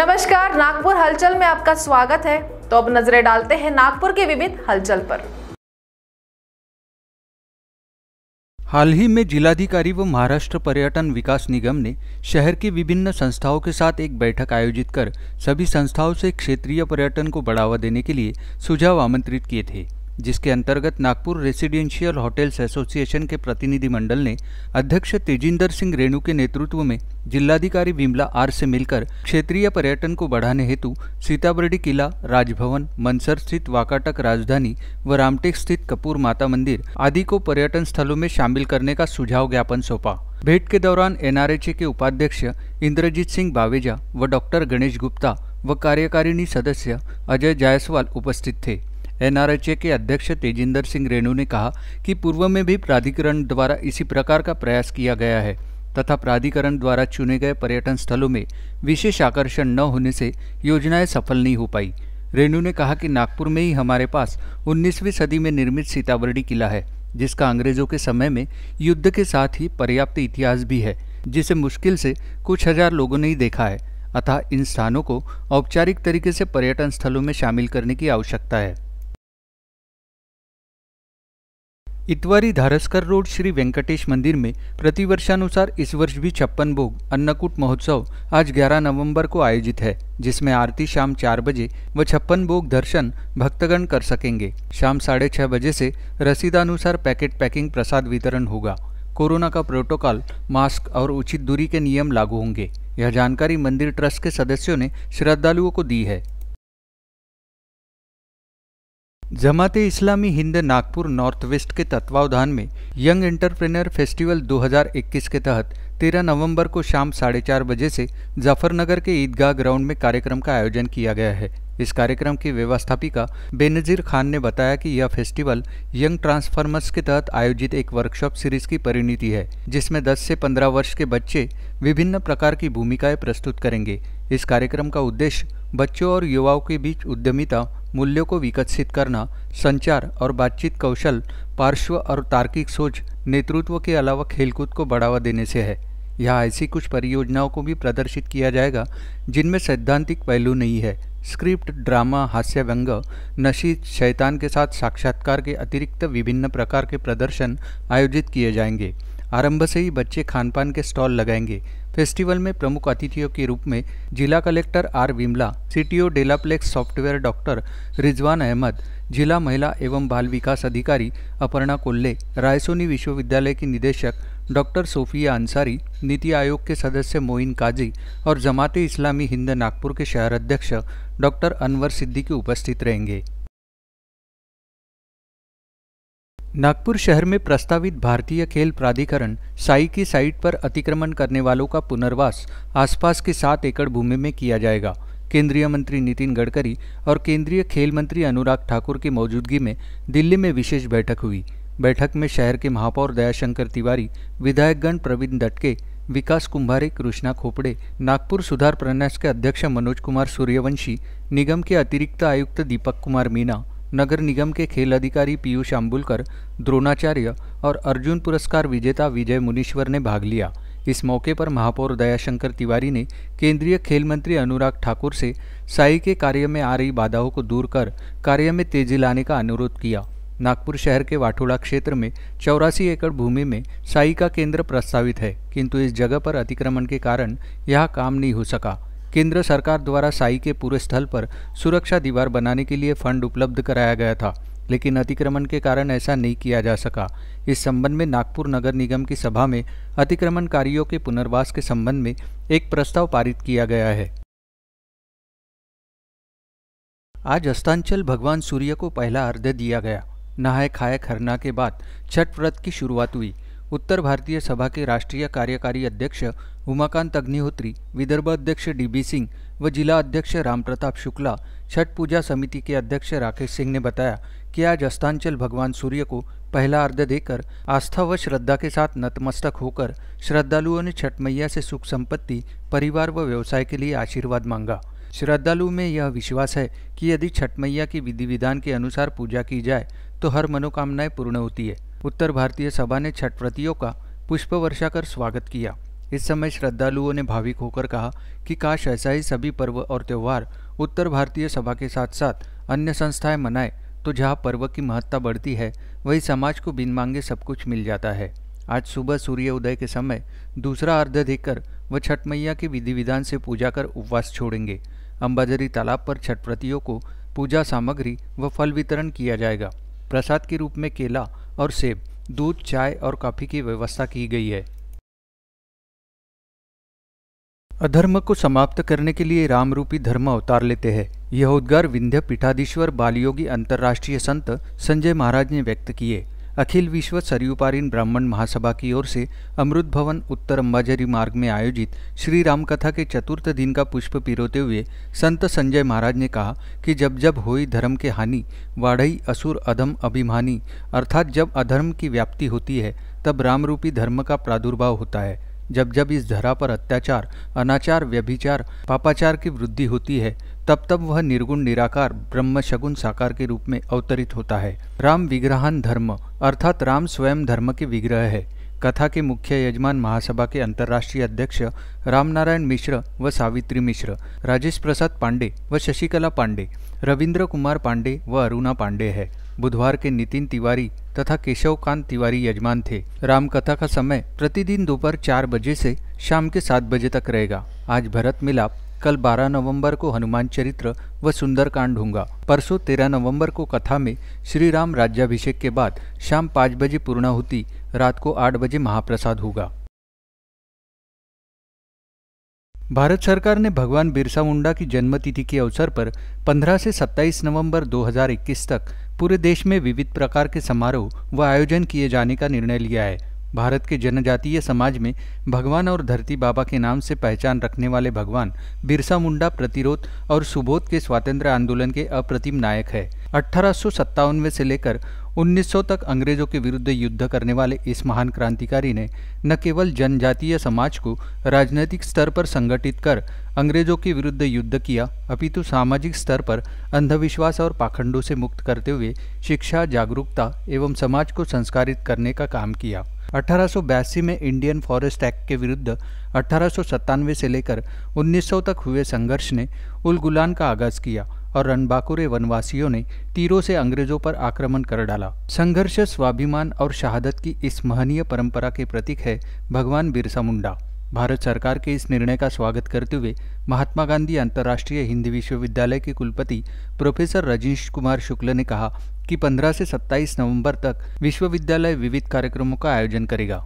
नमस्कार नागपुर हलचल में आपका स्वागत है तो अब नजरें डालते हैं नागपुर के विविध हलचल पर हाल ही में जिलाधिकारी व महाराष्ट्र पर्यटन विकास निगम ने शहर की विभिन्न संस्थाओं के साथ एक बैठक आयोजित कर सभी संस्थाओं से क्षेत्रीय पर्यटन को बढ़ावा देने के लिए सुझाव आमंत्रित किए थे जिसके अंतर्गत नागपुर रेसिडेंशियल होटल्स एसोसिएशन के प्रतिनिधिमंडल ने अध्यक्ष तेजिंदर सिंह रेणु के नेतृत्व में जिलाधिकारी विमला आर से मिलकर क्षेत्रीय पर्यटन को बढ़ाने हेतु सीताबर्डी किला राजभवन मनसर स्थित वाकाटक राजधानी व रामटेक स्थित कपूर माता मंदिर आदि को पर्यटन स्थलों में शामिल करने का सुझाव ज्ञापन सौंपा भेंट के दौरान एनआरएचए के उपाध्यक्ष इंद्रजीत सिंह बावेजा व डॉक्टर गणेश गुप्ता व कार्यकारिणी सदस्य अजय जायसवाल उपस्थित थे एनआरएचए के अध्यक्ष तेजिंदर सिंह रेणु ने कहा कि पूर्व में भी प्राधिकरण द्वारा इसी प्रकार का प्रयास किया गया है तथा प्राधिकरण द्वारा चुने गए पर्यटन स्थलों में विशेष आकर्षण न होने से योजनाएं सफल नहीं हो पाई रेणु ने कहा कि नागपुर में ही हमारे पास 19वीं सदी में निर्मित सीतावर्डी किला है जिसका अंग्रेजों के समय में युद्ध के साथ ही पर्याप्त इतिहास भी है जिसे मुश्किल से कुछ हजार लोगों ने ही देखा है अतः इन स्थानों को औपचारिक तरीके से पर्यटन स्थलों में शामिल करने की आवश्यकता है इतवारी धारस्कर रोड श्री वेंकटेश मंदिर में प्रतिवर्षानुसार इस वर्ष भी छप्पन भोग अन्नकूट महोत्सव आज 11 नवंबर को आयोजित है जिसमें आरती शाम चार बजे व छप्पन भोग दर्शन भक्तगण कर सकेंगे शाम साढ़े छः बजे से रसीदानुसार पैकेट पैकिंग प्रसाद वितरण होगा कोरोना का प्रोटोकॉल मास्क और उचित दूरी के नियम लागू होंगे यह जानकारी मंदिर ट्रस्ट के सदस्यों ने श्रद्धालुओं को दी है जमाते इस्लामी हिंद नागपुर नॉर्थ वेस्ट के तत्वावधान में यंग एंटरप्रेनर फेस्टिवल 2021 के तहत 13 नवंबर को शाम साढ़े चार बजे से जफरनगर के ईदगाह ग्राउंड में कार्यक्रम का आयोजन किया गया है इस कार्यक्रम की व्यवस्थापिका बेनजीर खान ने बताया कि यह फेस्टिवल यंग ट्रांसफार्मर्स के तहत आयोजित एक वर्कशॉप सीरीज की परिणति है जिसमें 10 से 15 वर्ष के बच्चे विभिन्न प्रकार की भूमिकाएं प्रस्तुत करेंगे इस कार्यक्रम का उद्देश्य बच्चों और युवाओं के बीच उद्यमिता मूल्यों को विकसित करना संचार और बातचीत कौशल पार्श्व और तार्किक सोच नेतृत्व के अलावा खेलकूद को बढ़ावा देने से है यह ऐसी कुछ परियोजनाओं को भी प्रदर्शित किया जाएगा जिनमें सैद्धांतिक पहलू नहीं है स्क्रिप्ट ड्रामा हास्य व्यंग नशी शैतान के साथ साक्षात्कार के अतिरिक्त विभिन्न प्रकार के प्रदर्शन आयोजित किए जाएंगे आरंभ से ही बच्चे खानपान के स्टॉल लगाएंगे फेस्टिवल में प्रमुख अतिथियों के रूप में जिला collector R Vimala CTO Delaplex software doctor Rizwan Ahmed जिला महिला एवं बाल विकास अधिकारी अपर्णा कोल्ले रायसोनी विश्वविद्यालय की निदेशक डॉक्टर सोफिया अंसारी नीति आयोग के सदस्य मोइन काजी और जमात इस्लामी हिंद नागपुर के शहर अध्यक्ष डॉक्टर अनवर सिद्दीकी उपस्थित रहेंगे नागपुर शहर में प्रस्तावित भारतीय खेल प्राधिकरण साई की साइट पर अतिक्रमण करने वालों का पुनर्वास आसपास की सात एकड़ भूमि में किया जाएगा केंद्रीय मंत्री नितिन गडकरी और केंद्रीय खेल मंत्री अनुराग ठाकुर की मौजूदगी में दिल्ली में विशेष बैठक हुई बैठक में शहर के महापौर दयाशंकर तिवारी विधायकगण प्रवीण दटके विकास कुंभारे कृष्णा खोपड़े नागपुर सुधार प्रन्यास के अध्यक्ष मनोज कुमार सूर्यवंशी निगम के अतिरिक्त आयुक्त दीपक कुमार मीना नगर निगम के खेल अधिकारी पीयूष आम्बुलकर द्रोणाचार्य और अर्जुन पुरस्कार विजेता विजय मुनीश्वर ने भाग लिया इस मौके पर महापौर दयाशंकर तिवारी ने केंद्रीय खेल मंत्री अनुराग ठाकुर से साई के कार्य में आ रही बाधाओं को दूर कर कार्य में तेजी लाने का अनुरोध किया नागपुर शहर के वाठोड़ा क्षेत्र में चौरासी एकड़ भूमि में साई का केंद्र प्रस्तावित है किंतु इस जगह पर अतिक्रमण के कारण यह काम नहीं हो सका केंद्र सरकार द्वारा साई के पूरे स्थल पर सुरक्षा दीवार बनाने के लिए फंड उपलब्ध कराया गया था लेकिन अतिक्रमण के कारण ऐसा नहीं किया जा सका इस संबंध में नागपुर नगर निगम की सभा में अतिक्रमणकारियों के पुनर्वास के संबंध में एक प्रस्ताव पारित किया गया है आज हस्तांचल भगवान सूर्य को पहला अर्घ्य दिया गया नहाए खाए खरना के बाद छठ व्रत की शुरुआत हुई उत्तर भारतीय सभा के राष्ट्रीय कार्यकारी अध्यक्ष उमाकांत अग्निहोत्री विदर्भ अध्यक्ष बी सिंह व जिला अध्यक्ष रामप्रताप शुक्ला छठ पूजा समिति के अध्यक्ष राकेश सिंह ने बताया कि आज अस्तांचल भगवान सूर्य को पहला अर्घ्य देकर आस्था व श्रद्धा के साथ नतमस्तक होकर श्रद्धालुओं ने छठ मैया से सुख संपत्ति परिवार व व्यवसाय के लिए आशीर्वाद मांगा श्रद्धालु में यह विश्वास है कि यदि छठ मैया की विधि विधान के अनुसार पूजा की जाए तो हर मनोकामनाएं पूर्ण होती है उत्तर भारतीय सभा ने छठ व्रतियों का पुष्प वर्षा कर स्वागत किया इस समय श्रद्धालुओं ने भाविक होकर कहा कि काश ऐसा ही सभी पर्व और त्यौहार उत्तर भारतीय सभा के साथ साथ अन्य संस्थाएं मनाएं तो जहाँ पर्व की महत्ता बढ़ती है वही समाज को बिन मांगे सब कुछ मिल जाता है आज सुबह सूर्य उदय के समय दूसरा अर्ध देकर वह छठ मैया की विधि विधान से पूजा कर उपवास छोड़ेंगे अम्बाजरी तालाब पर छठ प्रतियों को पूजा सामग्री व फल वितरण किया जाएगा प्रसाद के रूप में केला और सेब दूध चाय और कॉफ़ी की व्यवस्था की गई है अधर्म को समाप्त करने के लिए राम रूपी धर्म अवतार लेते हैं यह उद्गार विंध्य पीठाधीश्वर बालयोगी अंतर्राष्ट्रीय संत संजय महाराज ने व्यक्त किए अखिल विश्व सरयुपारीन ब्राह्मण महासभा की ओर से अमृत भवन उत्तर अम्बाझरी मार्ग में आयोजित श्री राम कथा के चतुर्थ दिन का पुष्प पिरोते हुए संत संजय महाराज ने कहा कि जब जब होई धर्म के हानि वाढ़ई असुर अधम अभिमानी अर्थात जब अधर्म की व्याप्ति होती है तब रामरूपी धर्म का प्रादुर्भाव होता है जब जब इस धरा पर अत्याचार अनाचार व्यभिचार पापाचार की वृद्धि होती है तब तब वह निर्गुण निराकार ब्रह्म शगुन साकार के रूप में अवतरित होता है राम विग्रहान धर्म अर्थात राम स्वयं धर्म के विग्रह है कथा के मुख्य यजमान महासभा के अंतर्राष्ट्रीय अध्यक्ष रामनारायण मिश्र व सावित्री मिश्र राजेश प्रसाद पांडे व शशिकला पांडे रविंद्र कुमार पांडे व अरुणा पांडे है बुधवार के नितिन तिवारी तथा केशव कांत तिवारी यजमान थे रामकथा का समय प्रतिदिन दोपहर चार बजे से शाम के सात बजे तक रहेगा आज भरत मिलाप कल 12 नवंबर को हनुमान चरित्र व सुंदरकांड होगा परसों 13 नवंबर को कथा में श्री राम राज्याभिषेक के बाद शाम पाँच बजे होती रात को आठ बजे महाप्रसाद होगा भारत सरकार ने भगवान बिरसा मुंडा की जन्मतिथि के अवसर पर 15 से 27 नवंबर 2021 तक पूरे देश में विविध प्रकार के समारोह व आयोजन किए जाने का निर्णय लिया है भारत के जनजातीय समाज में भगवान और धरती बाबा के नाम से पहचान रखने वाले भगवान बिरसा मुंडा प्रतिरोध और सुबोध के स्वातंत्र आंदोलन के अप्रतिम नायक है अठारह से लेकर 1900 तक अंग्रेजों के विरुद्ध युद्ध करने वाले इस महान क्रांतिकारी ने न केवल जनजातीय समाज को राजनीतिक स्तर पर संगठित कर अंग्रेजों के विरुद्ध युद्ध किया अपितु सामाजिक स्तर पर अंधविश्वास और पाखंडों से मुक्त करते हुए शिक्षा जागरूकता एवं समाज को संस्कारित करने का काम किया अठारह में इंडियन फॉरेस्ट एक्ट के विरुद्ध अठारह से लेकर 1900 तक हुए संघर्ष ने उल गुलान का आगाज किया और रणबाकुरे वनवासियों ने तीरों से अंग्रेजों पर आक्रमण कर डाला संघर्ष स्वाभिमान और शहादत की इस महनीय परंपरा के प्रतीक है भगवान बिरसा मुंडा भारत सरकार के इस निर्णय का स्वागत करते हुए महात्मा गांधी अंतर्राष्ट्रीय हिंदी विश्वविद्यालय के कुलपति प्रोफेसर रजनीश कुमार शुक्ल ने कहा कि 15 से 27 नवंबर तक विश्वविद्यालय विविध कार्यक्रमों का आयोजन करेगा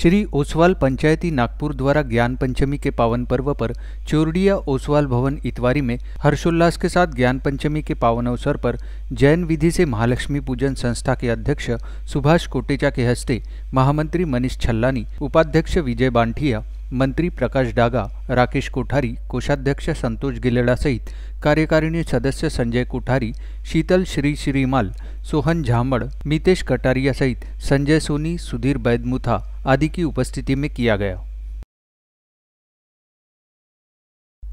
श्री ओसवाल पंचायती नागपुर द्वारा ज्ञान पंचमी के पावन पर्व पर चोरडिया ओसवाल भवन इतवारी में हर्षोल्लास के साथ ज्ञान पंचमी के पावन अवसर पर जैन विधि से महालक्ष्मी पूजन संस्था के अध्यक्ष सुभाष कोटेचा के हस्ते महामंत्री मनीष छल्लानी उपाध्यक्ष विजय बांठिया मंत्री प्रकाश डागा राकेश कोठारी कोषाध्यक्ष संतोष गिलेडा सहित कार्यकारिणी सदस्य संजय कोठारी शीतल श्री श्रीमाल सोहन झामड़ मितेश कटारिया सहित संजय सोनी सुधीर बैदमुथा आदि की उपस्थिति में किया गया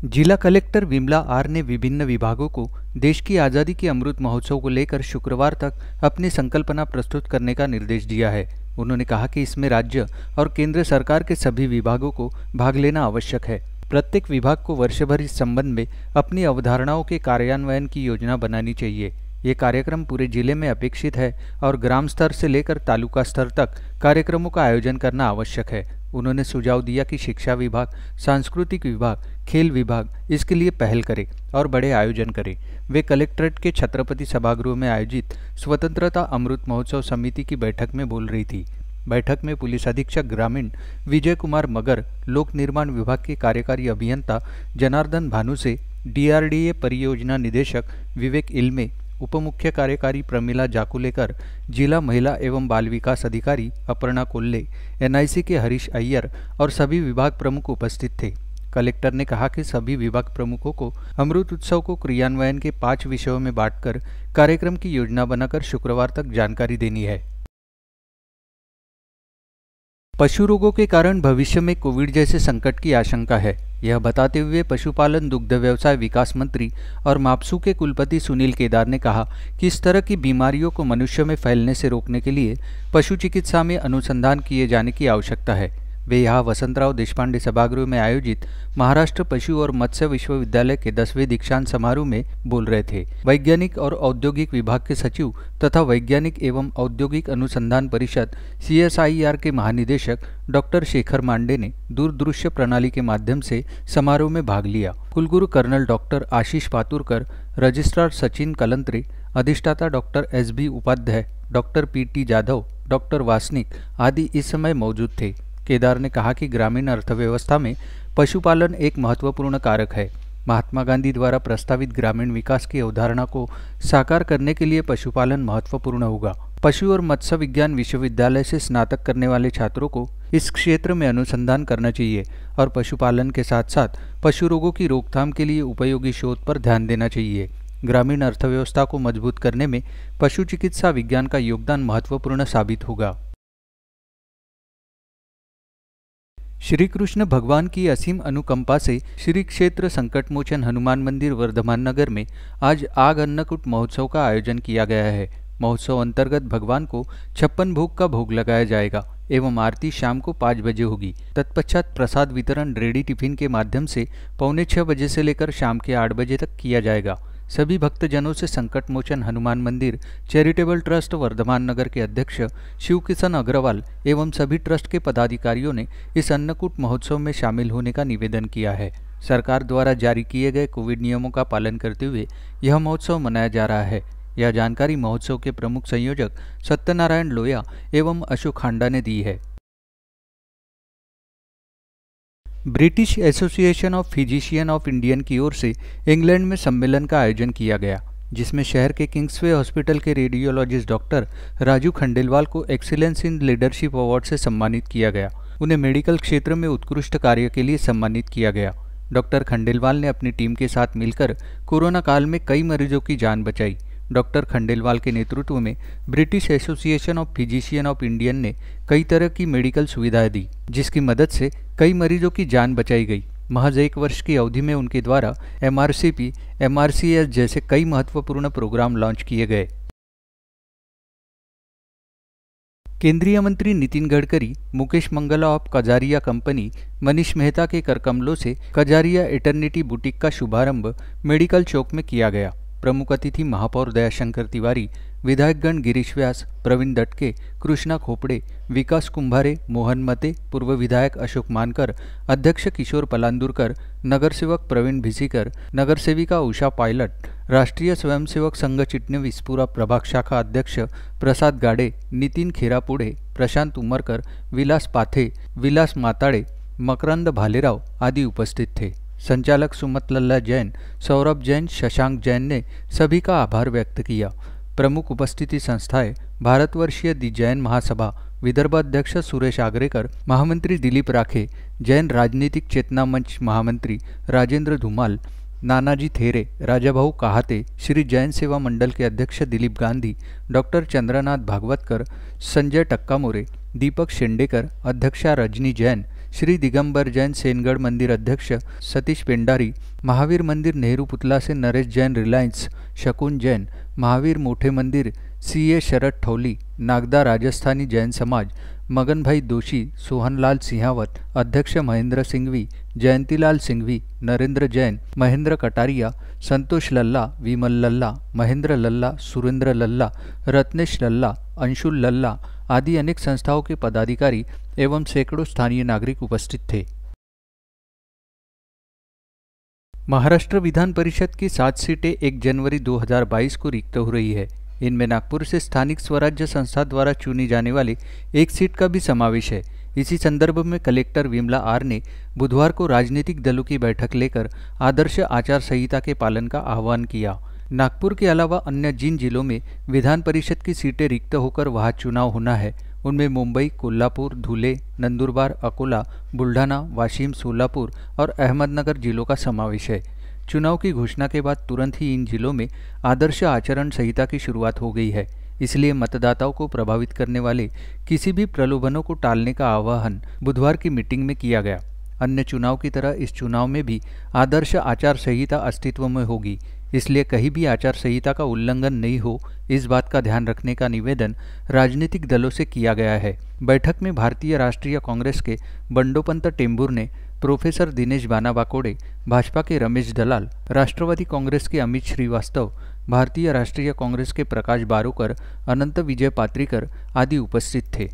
जिला कलेक्टर विमला आर ने विभिन्न विभागों को देश की आज़ादी के अमृत महोत्सव को लेकर शुक्रवार तक अपनी संकल्पना प्रस्तुत करने का निर्देश दिया है उन्होंने कहा कि इसमें राज्य और केंद्र सरकार के सभी विभागों को भाग लेना आवश्यक है प्रत्येक विभाग को वर्ष भर इस संबंध में अपनी अवधारणाओं के कार्यान्वयन की योजना बनानी चाहिए ये कार्यक्रम पूरे जिले में अपेक्षित है और ग्राम स्तर से लेकर तालुका स्तर तक कार्यक्रमों का आयोजन करना आवश्यक है उन्होंने सुझाव दिया कि शिक्षा विभाग सांस्कृतिक विभाग खेल विभाग इसके लिए पहल करे और बड़े आयोजन करे वे कलेक्ट्रेट के छत्रपति सभागृह में आयोजित स्वतंत्रता अमृत महोत्सव समिति की बैठक में बोल रही थी बैठक में पुलिस अधीक्षक ग्रामीण विजय कुमार मगर लोक निर्माण विभाग के कार्यकारी अभियंता जनार्दन भानुसे डीआरडीए परियोजना निदेशक विवेक इलमे उप मुख्य कार्यकारी प्रमिला जाकुलेकर जिला महिला एवं बाल विकास अधिकारी अपर्णा कोल्ले एनआईसी के हरीश अय्यर और सभी विभाग प्रमुख उपस्थित थे कलेक्टर ने कहा कि सभी विभाग प्रमुखों को अमृत उत्सव को क्रियान्वयन के पांच विषयों में बांटकर कार्यक्रम की योजना बनाकर शुक्रवार तक जानकारी देनी है पशु रोगों के कारण भविष्य में कोविड जैसे संकट की आशंका है यह बताते हुए पशुपालन दुग्ध व्यवसाय विकास मंत्री और मापसू के कुलपति सुनील केदार ने कहा कि इस तरह की बीमारियों को मनुष्य में फैलने से रोकने के लिए पशु चिकित्सा में अनुसंधान किए जाने की आवश्यकता है वे यहाँ वसंतराव देशपांडे सभागृह में आयोजित महाराष्ट्र पशु और मत्स्य विश्वविद्यालय के दसवें दीक्षांत समारोह में बोल रहे थे वैज्ञानिक और औद्योगिक विभाग के सचिव तथा वैज्ञानिक एवं औद्योगिक अनुसंधान परिषद सी के महानिदेशक डॉक्टर शेखर मांडे ने दूरदृश्य प्रणाली के माध्यम से समारोह में भाग लिया कुलगुरु colonel doctor Ashish Paturkar registrar Sachin Kalantre अधिष्ठाता doctor S B Upadhyay doctor P T Jadhav doctor Wasnik आदि इस समय मौजूद थे केदार ने कहा कि ग्रामीण अर्थव्यवस्था में पशुपालन एक महत्वपूर्ण कारक है महात्मा गांधी द्वारा प्रस्तावित ग्रामीण विकास की अवधारणा को साकार करने के लिए पशुपालन महत्वपूर्ण होगा पशु और मत्स्य विज्ञान विश्वविद्यालय से स्नातक करने वाले छात्रों को इस क्षेत्र में अनुसंधान करना चाहिए और पशुपालन के साथ साथ पशु रोगों की रोकथाम के लिए उपयोगी शोध पर ध्यान देना चाहिए ग्रामीण अर्थव्यवस्था को मजबूत करने में पशु चिकित्सा विज्ञान का योगदान महत्वपूर्ण साबित होगा श्री कृष्ण भगवान की असीम अनुकंपा से श्री क्षेत्र संकटमोचन हनुमान मंदिर वर्धमान नगर में आज आग अन्नकूट महोत्सव का आयोजन किया गया है महोत्सव अंतर्गत भगवान को छप्पन भोग का भोग लगाया जाएगा एवं आरती शाम को पाँच बजे होगी तत्पश्चात प्रसाद वितरण रेडी टिफिन के माध्यम से पौने छह बजे से लेकर शाम के आठ बजे तक किया जाएगा सभी भक्तजनों से संकट मोचन हनुमान मंदिर चैरिटेबल ट्रस्ट वर्धमान नगर के अध्यक्ष शिव किशन अग्रवाल एवं सभी ट्रस्ट के पदाधिकारियों ने इस अन्नकूट महोत्सव में शामिल होने का निवेदन किया है सरकार द्वारा जारी किए गए कोविड नियमों का पालन करते हुए यह महोत्सव मनाया जा रहा है यह जानकारी महोत्सव के प्रमुख संयोजक सत्यनारायण लोया एवं अशोक खांडा ने दी है British Association of Physician of Indian की ओर से इंग्लैंड में सम्मेलन का आयोजन किया गया जिसमें शहर के किंग्सवे हॉस्पिटल के रेडियोलॉजिस्ट डॉक्टर राजू खंडेलवाल को एक्सीलेंस इन लीडरशिप अवार्ड से सम्मानित किया गया उन्हें मेडिकल क्षेत्र में उत्कृष्ट कार्य के लिए सम्मानित किया गया डॉक्टर खंडेलवाल ने अपनी टीम के साथ मिलकर कोरोना काल में कई मरीजों की जान बचाई डॉक्टर खंडेलवाल के नेतृत्व में British Association of Physician of Indian ने कई तरह की मेडिकल सुविधाएं दी जिसकी मदद से कई मरीजों की जान बचाई गई महज एक वर्ष की अवधि में उनके द्वारा एम आर जैसे कई महत्वपूर्ण प्रोग्राम लॉन्च किए गए केंद्रीय मंत्री नितिन गडकरी मुकेश मंगला ऑफ कजारिया कंपनी मनीष मेहता के करकमलों से कजारिया एटर्निटी बुटीक का शुभारंभ मेडिकल चौक में किया गया प्रमुख अतिथि महापौर दयाशंकर तिवारी विधायकगण गिरीश व्यास प्रवीण दटके कृष्णा खोपडे विकास कुंभारे मोहन मते पूर्व विधायक अशोक मानकर अध्यक्ष किशोर पलांदूरकर नगरसेवक प्रवीण भिसीकर नगरसेविका उषा पायलट राष्ट्रीय स्वयंसेवक संघ चिटणवीस पुरा प्रभाग शाखा अध्यक्ष प्रसाद गाडे नितीन खेरापुढे प्रशांत उमरकर विलास पाथे विलास माताडे मकरंद भालेराव आदि उपस्थित थे संचालक सुमत लल्ला जैन सौरभ जैन शशांक जैन ने सभी का आभार व्यक्त किया प्रमुख उपस्थिति संस्थाएं भारतवर्षीय दि जैन महासभा विदर्भाध्यक्ष सुरेश आगरेकर महामंत्री दिलीप राखे जैन राजनीतिक चेतना मंच महामंत्री राजेंद्र धुमाल नानाजी थेरे राजाभाऊ कहाते श्री जैन सेवा मंडल के अध्यक्ष दिलीप गांधी डॉक्टर चंद्रनाथ भागवतकर संजय टक्कामोरे दीपक शेंडेकर अध्यक्षा रजनी जैन श्री दिगंबर जैन सेनगढ़ मंदिर अध्यक्ष सतीश पेंडारी महावीर मंदिर नेहरू पुतला से नरेश जैन रिलायंस शकुन जैन महावीर मोठे मंदिर सी ए शरद ठौली नागदा राजस्थानी जैन समाज मगन भाई दोषी सोहनलाल सिंहावत अध्यक्ष महेंद्र सिंघवी जयंतीलाल सिंघवी नरेंद्र जैन महेंद्र कटारिया संतोष लल्ला विमल लल्ला महेंद्र लल्ला सुरेंद्र लल्ला रत्नेश लल्ला अंशुल लल्ला आदि अनेक संस्थाओं के पदाधिकारी एवं सैकड़ों स्थानीय नागरिक उपस्थित थे महाराष्ट्र विधान परिषद की सात सीटें एक जनवरी 2022 को रिक्त हो रही है इनमें नागपुर से स्थानिक स्वराज्य संस्था द्वारा चुनी जाने वाली एक सीट का भी समावेश है इसी संदर्भ में कलेक्टर विमला आर ने बुधवार को राजनीतिक दलों की बैठक लेकर आदर्श आचार संहिता के पालन का आह्वान किया नागपुर के अलावा अन्य जिन जिलों में विधान परिषद की सीटें रिक्त होकर वहाँ चुनाव होना है उनमें मुंबई कोल्हापुर धुले नंदुरबार अकोला बुल्ढाना वाशिम सोलापुर और अहमदनगर जिलों का समावेश है चुनाव की घोषणा के बाद तुरंत ही इन जिलों में आदर्श आचरण संहिता की शुरुआत हो गई है इसलिए मतदाताओं को प्रभावित करने वाले किसी भी प्रलोभनों को टालने का आह्वान बुधवार की मीटिंग में किया गया अन्य चुनाव की तरह इस चुनाव में भी आदर्श आचार संहिता अस्तित्व में होगी इसलिए कहीं भी आचार संहिता का उल्लंघन नहीं हो इस बात का ध्यान रखने का निवेदन राजनीतिक दलों से किया गया है बैठक में भारतीय राष्ट्रीय कांग्रेस के बंडोपंत टेम्बूर ने प्रोफेसर दिनेश बाना बाकोड़े भाजपा के रमेश दलाल राष्ट्रवादी कांग्रेस के अमित श्रीवास्तव भारतीय राष्ट्रीय कांग्रेस के प्रकाश बारोकर अनंत विजय पात्रीकर आदि उपस्थित थे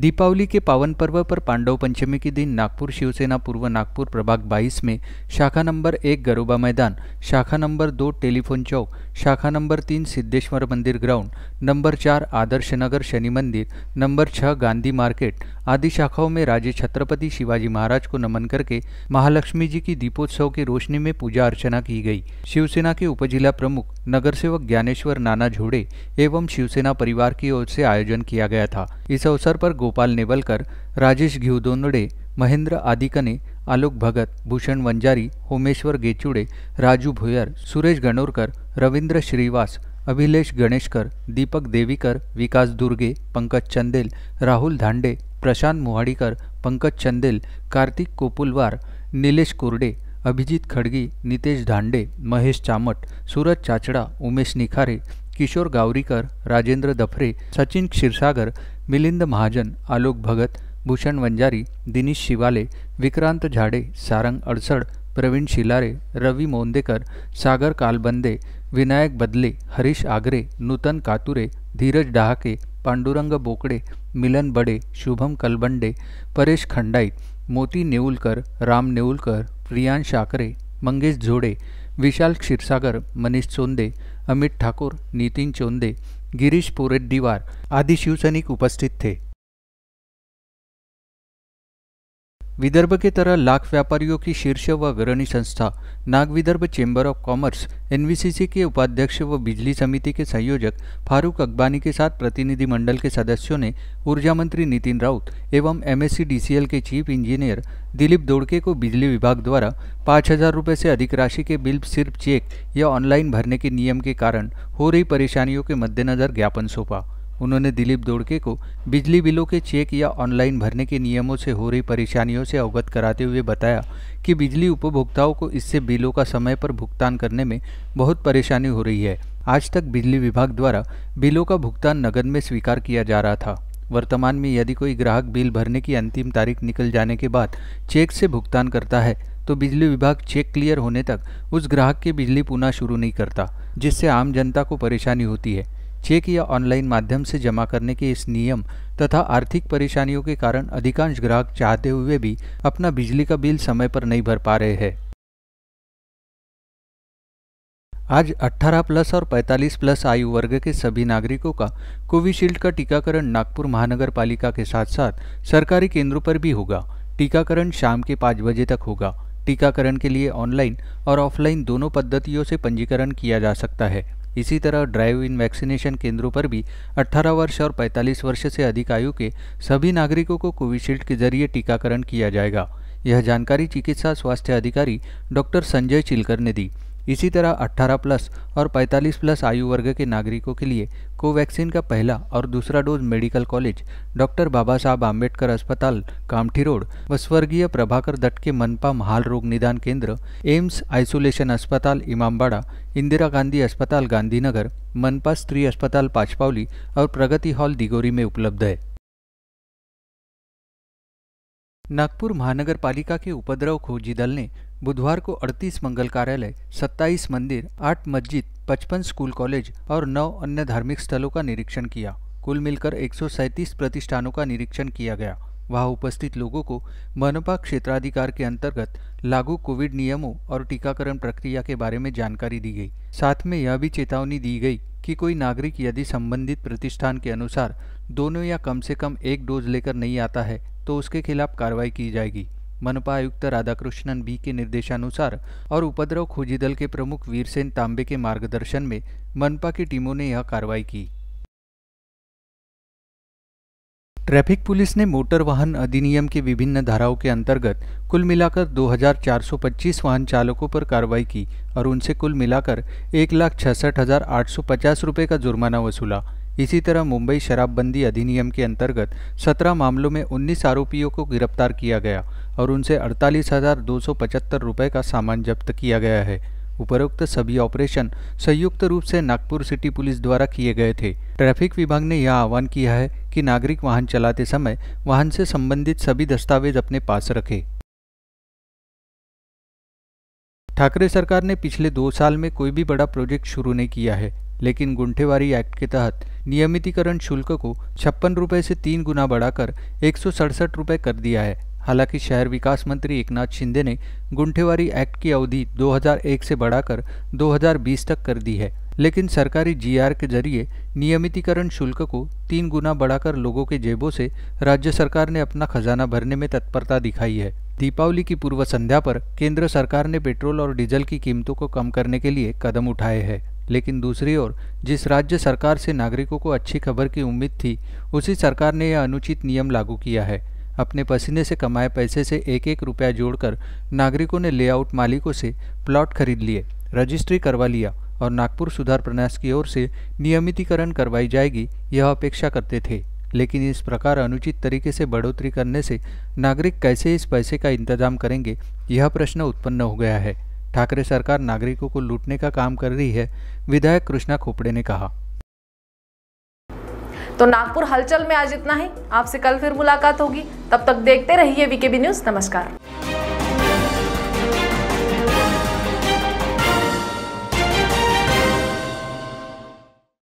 दीपावली के पावन पर्व पर पांडव पंचमी के दिन नागपुर शिवसेना पूर्व नागपुर प्रभाग 22 में शाखा नंबर एक गरोबा मैदान शाखा नंबर दो टेलीफोन चौक शाखा नंबर तीन सिद्धेश्वर मंदिर ग्राउंड नंबर चार आदर्श नगर शनि मंदिर नंबर छः गांधी मार्केट आदि शाखाओं में राजे छत्रपति शिवाजी महाराज को नमन करके महालक्ष्मी जी की दीपोत्सव की रोशनी में पूजा अर्चना की गई शिवसेना के उपजिला प्रमुख नगर सेवक ज्ञानेश्वर नाना झोड़े एवं शिवसेना परिवार की ओर से आयोजन किया गया था इस अवसर पर गोपाल नेवलकर राजेश घिवदोंदडे महेंद्र आदिकने आलोक भगत भूषण वंजारी होमेश्वर गेचुड़े राजू भुयर सुरेश गणोरकर रविंद्र श्रीवास अभिलेश गणेशकर दीपक देवीकर विकास दुर्गे पंकज चंदेल राहुल धांडे प्रशांत मोहाडीकर पंकज चंदेल कार्तिक कोपुलवार निलेश कोरडे अभिजित खडगी नितेश धांडे महेश चामट सूरज चाचडा उमेश निखारे किशोर गावरीकर राजेंद्र दफरे सचिन क्षीरसागर मिलिंद महाजन आलोक भगत भूषण वंजारी दिनेश शिवाले विक्रांत झाडे सारंग अडसड प्रवीण शिलारे रवी मोंदेकर सागर कालबंदे विनायक बदले हरीश आगरे नूतन कातुरे धीरज डहाके पांडुरंग बोकडे मिलन बडे शुभम कलबंडे परेश खंडाईत मोती नेऊलकर राम नेऊलकर प्रियांश आकरे मंगेश झोडे विशाल क्षीरसागर मनीष चोंदे अमित ठाकुर नितिन चोंदे गिरीश पोरेड्डीवार आदि शिवसैनिक उपस्थित थे विदर्भ के तरह लाख व्यापारियों की शीर्ष व अग्रणी संस्था Nag Vidarbha chamber of commerce NVCC के उपाध्यक्ष व बिजली समिति के संयोजक फारूक अकबानी के साथ प्रतिनिधिमंडल के सदस्यों ने ऊर्जा मंत्री नितिन राउत एवं एमएससी डीसीएल के चीफ इंजीनियर दिलीप दोड़के को बिजली विभाग द्वारा पाँच हजार रुपये से अधिक राशि के बिल सिर्फ चेक या ऑनलाइन भरने के नियम के कारण हो रही परेशानियों के मद्देनजर ज्ञापन सौंपा उन्होंने दिलीप दोड़के को बिजली बिलों के चेक या ऑनलाइन भरने के नियमों से हो रही परेशानियों से अवगत कराते हुए बताया कि बिजली उपभोक्ताओं को इससे बिलों का समय पर भुगतान करने में बहुत परेशानी हो रही है आज तक बिजली विभाग द्वारा बिलों का भुगतान नगद में स्वीकार किया जा रहा था वर्तमान में यदि कोई ग्राहक बिल भरने की अंतिम तारीख निकल जाने के बाद चेक से भुगतान करता है तो बिजली विभाग चेक क्लियर होने तक उस ग्राहक की बिजली पुनः शुरू नहीं करता जिससे आम जनता को परेशानी होती है चेक या ऑनलाइन माध्यम से जमा करने के इस नियम तथा आर्थिक परेशानियों के कारण अधिकांश ग्राहक चाहते हुए भी अपना बिजली का बिल समय पर नहीं भर पा रहे हैं आज 18 प्लस और 45 प्लस आयु वर्ग के सभी नागरिकों का कोविशील्ड का टीकाकरण नागपुर महानगर पालिका के साथ साथ सरकारी केंद्रों पर भी होगा टीकाकरण शाम के पाँच बजे तक होगा टीकाकरण के लिए ऑनलाइन और ऑफलाइन दोनों पद्धतियों से पंजीकरण किया जा सकता है इसी तरह ड्राइव इन वैक्सीनेशन केंद्रों पर भी 18 वर्ष और 45 वर्ष से अधिक आयु के सभी नागरिकों को कोविशील्ड के जरिए टीकाकरण किया जाएगा यह जानकारी चिकित्सा स्वास्थ्य अधिकारी डॉक्टर संजय चिलकर ने दी इसी तरह 18 प्लस और 45 प्लस आयु वर्ग के नागरिकों के लिए कोवैक्सीन का पहला और दूसरा dose medical college doctor Baba Saheb Ambedkar अस्पताल कामठी रोड व स्वर्गीय प्रभाकर दट्ट के मनपा महाल रोग निदान केंद्र एम्स आइसोलेशन अस्पताल इमामबाड़ा इंदिरा गांधी अस्पताल गांधीनगर मनपा स्त्री अस्पताल पाचपावली और प्रगति हॉल दिगोरी में उपलब्ध है नागपुर महानगर पालिका के उपद्रव खोजी दल ने बुधवार को 38 मंगल कार्यालय 27 मंदिर 8 मस्जिद 55 स्कूल कॉलेज और 9 अन्य धार्मिक स्थलों का निरीक्षण किया कुल मिलकर एक प्रतिष्ठानों का निरीक्षण किया गया वहां उपस्थित लोगों को मनपा क्षेत्राधिकार के अंतर्गत लागू कोविड नियमों और टीकाकरण प्रक्रिया के बारे में जानकारी दी गई साथ में यह भी चेतावनी दी गई कि कोई नागरिक यदि संबंधित प्रतिष्ठान के अनुसार दोनों या कम से कम एक डोज लेकर नहीं आता है तो उसके खिलाफ कार्रवाई की जाएगी मनपा आयुक्त राधाकृष्णन बी के निर्देशानुसार और उपद्रव खोजी दल के प्रमुख वीरसेन तांबे के मार्गदर्शन में मनपा की टीमों ने यह कार्रवाई की ट्रैफिक पुलिस ने मोटर वाहन अधिनियम की विभिन्न धाराओं के अंतर्गत कुल मिलाकर 2,425 वाहन चालकों पर कार्रवाई की और उनसे कुल मिलाकर एक लाख छियासठ हज़ार आठ सौ पचास रुपये का जुर्माना वसूला इसी तरह मुंबई शराबबंदी अधिनियम के अंतर्गत 17 मामलों में 19 आरोपियों को गिरफ्तार किया गया और उनसे अड़तालीस हज़ार दो सौ पचहत्तर रुपये का सामान जब्त किया गया है उपरोक्त सभी ऑपरेशन संयुक्त रूप से नागपुर सिटी पुलिस द्वारा किए गए थे ट्रैफिक विभाग ने यह आह्वान किया है कि नागरिक वाहन चलाते समय वाहन से संबंधित सभी दस्तावेज अपने पास रखे ठाकरे सरकार ने पिछले दो साल में कोई भी बड़ा प्रोजेक्ट शुरू नहीं किया है लेकिन गुंठेवारी एक्ट के तहत नियमितीकरण शुल्क को छप्पन रुपये से तीन गुना बढ़ाकर एक सौ सड़सठ रुपये कर दिया है हालांकि शहर विकास मंत्री एकनाथ शिंदे ने गुंठेवारी एक्ट की अवधि 2001 से बढ़ाकर 2020 तक कर दी है लेकिन सरकारी जीआर के जरिए नियमितीकरण शुल्क को तीन गुना बढ़ाकर लोगों के जेबों से राज्य सरकार ने अपना खजाना भरने में तत्परता दिखाई है दीपावली की पूर्व संध्या पर केंद्र सरकार ने पेट्रोल और डीजल की कीमतों को कम करने के लिए कदम उठाए हैं लेकिन दूसरी ओर जिस राज्य सरकार से नागरिकों को अच्छी खबर की उम्मीद थी उसी सरकार ने यह अनुचित नियम लागू किया है अपने पसीने से कमाए पैसे से एक एक रुपया जोड़कर नागरिकों ने लेआउट मालिकों से प्लॉट खरीद लिए रजिस्ट्री करवा लिया और नागपुर सुधार प्रन्यास की ओर से नियमितीकरण करवाई जाएगी यह अपेक्षा करते थे लेकिन इस प्रकार अनुचित तरीके से बढ़ोतरी करने से नागरिक कैसे इस पैसे का इंतजाम करेंगे यह प्रश्न उत्पन्न हो गया है ठाकरे सरकार नागरिकों को लूटने का काम कर रही है विधायक कृष्णा खोपड़े ने कहा तो नागपुर हलचल में आज इतना ही आपसे कल फिर मुलाकात होगी तब तक देखते रहिए वीकेबी न्यूज नमस्कार